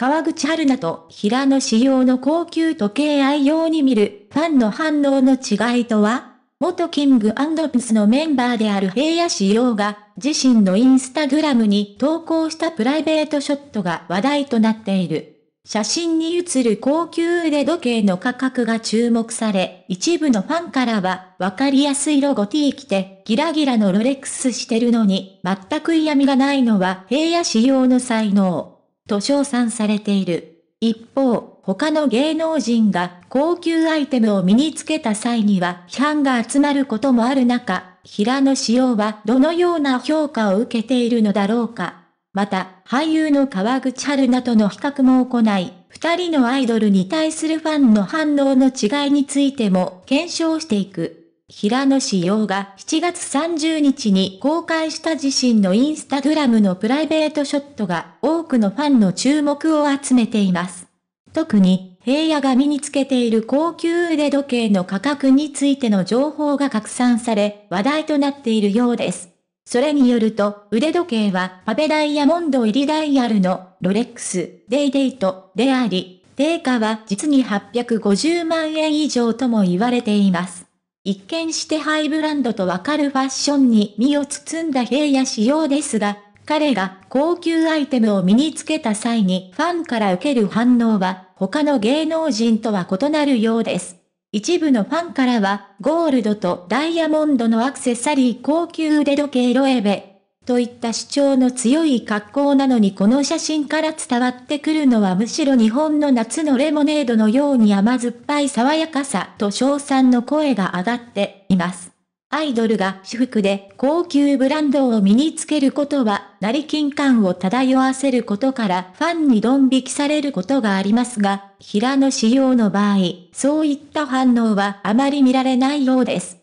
川口春奈と平野紫耀の高級時計愛用に見るファンの反応の違いとは元キングピスのメンバーである平野紫耀が自身のインスタグラムに投稿したプライベートショットが話題となっている。写真に写る高級腕時計の価格が注目され、一部のファンからは、わかりやすいロゴ T 着て、ギラギラのロレックスしてるのに、全く嫌味がないのは平野仕様の才能。と称賛されている。一方、他の芸能人が高級アイテムを身につけた際には批判が集まることもある中、平野紫耀はどのような評価を受けているのだろうか。また、俳優の川口春奈との比較も行い、二人のアイドルに対するファンの反応の違いについても検証していく。平野紫耀が7月30日に公開した自身のインスタグラムのプライベートショットが多くのファンの注目を集めています。特に平野が身につけている高級腕時計の価格についての情報が拡散され話題となっているようです。それによると腕時計はパペダイヤモンド入りダイヤルのロレックス、デイデイトであり、定価は実に850万円以上とも言われています。一見してハイブランドとわかるファッションに身を包んだ平野仕様ですが、彼が高級アイテムを身につけた際にファンから受ける反応は他の芸能人とは異なるようです。一部のファンからはゴールドとダイヤモンドのアクセサリー高級腕時計ロエベといった主張の強い格好なのにこの写真から伝わってくるのはむしろ日本の夏のレモネードのように甘酸っぱい爽やかさと称賛の声が上がっています。アイドルが私服で高級ブランドを身につけることは、成金感を漂わせることからファンにドン引きされることがありますが、平野仕様の場合、そういった反応はあまり見られないようです。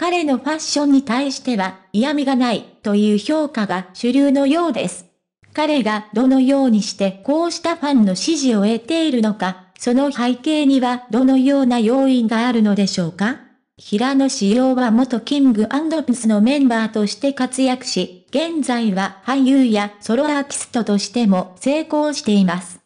彼のファッションに対しては嫌味がないという評価が主流のようです。彼がどのようにしてこうしたファンの支持を得ているのか、その背景にはどのような要因があるのでしょうか平野志陽は元キングピスのメンバーとして活躍し、現在は俳優やソロアーティストとしても成功しています。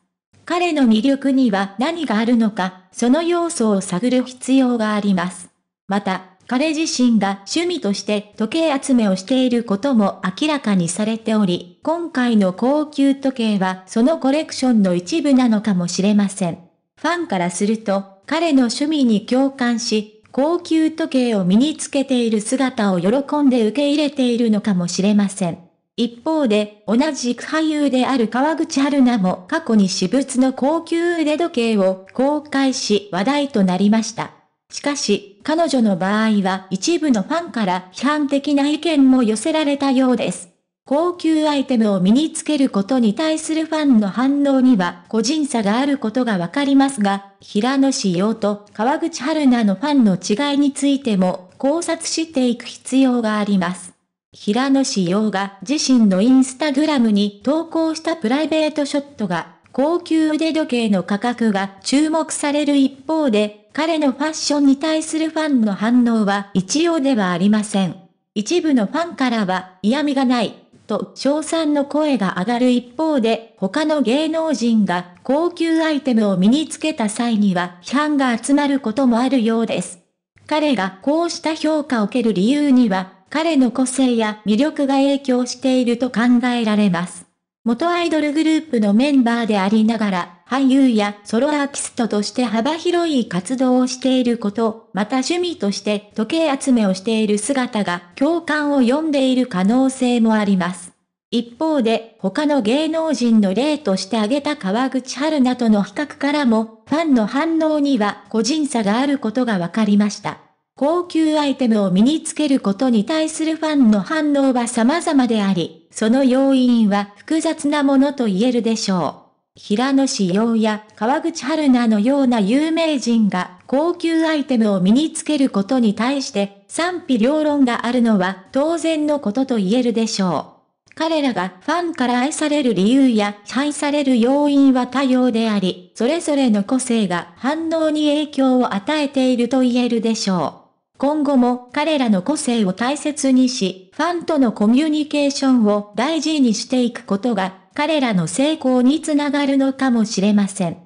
彼の魅力には何があるのか、その要素を探る必要があります。また、彼自身が趣味として時計集めをしていることも明らかにされており、今回の高級時計はそのコレクションの一部なのかもしれません。ファンからすると、彼の趣味に共感し、高級時計を身につけている姿を喜んで受け入れているのかもしれません。一方で、同じく俳優である川口春奈も過去に私物の高級腕時計を公開し話題となりました。しかし、彼女の場合は一部のファンから批判的な意見も寄せられたようです。高級アイテムを身につけることに対するファンの反応には個人差があることがわかりますが、平野紫耀と川口春奈のファンの違いについても考察していく必要があります。平野紫耀が自身のインスタグラムに投稿したプライベートショットが、高級腕時計の価格が注目される一方で、彼のファッションに対するファンの反応は一様ではありません。一部のファンからは嫌味がない、と称賛の声が上がる一方で、他の芸能人が高級アイテムを身につけた際には批判が集まることもあるようです。彼がこうした評価を受ける理由には、彼の個性や魅力が影響していると考えられます。元アイドルグループのメンバーでありながら、俳優やソロアーキストとして幅広い活動をしていること、また趣味として時計集めをしている姿が共感を呼んでいる可能性もあります。一方で、他の芸能人の例として挙げた川口春奈との比較からも、ファンの反応には個人差があることがわかりました。高級アイテムを身につけることに対するファンの反応は様々であり、その要因は複雑なものと言えるでしょう。平野紫耀や川口春奈のような有名人が高級アイテムを身につけることに対して賛否両論があるのは当然のことと言えるでしょう。彼らがファンから愛される理由や支配される要因は多様であり、それぞれの個性が反応に影響を与えていると言えるでしょう。今後も彼らの個性を大切にし、ファンとのコミュニケーションを大事にしていくことが彼らの成功につながるのかもしれません。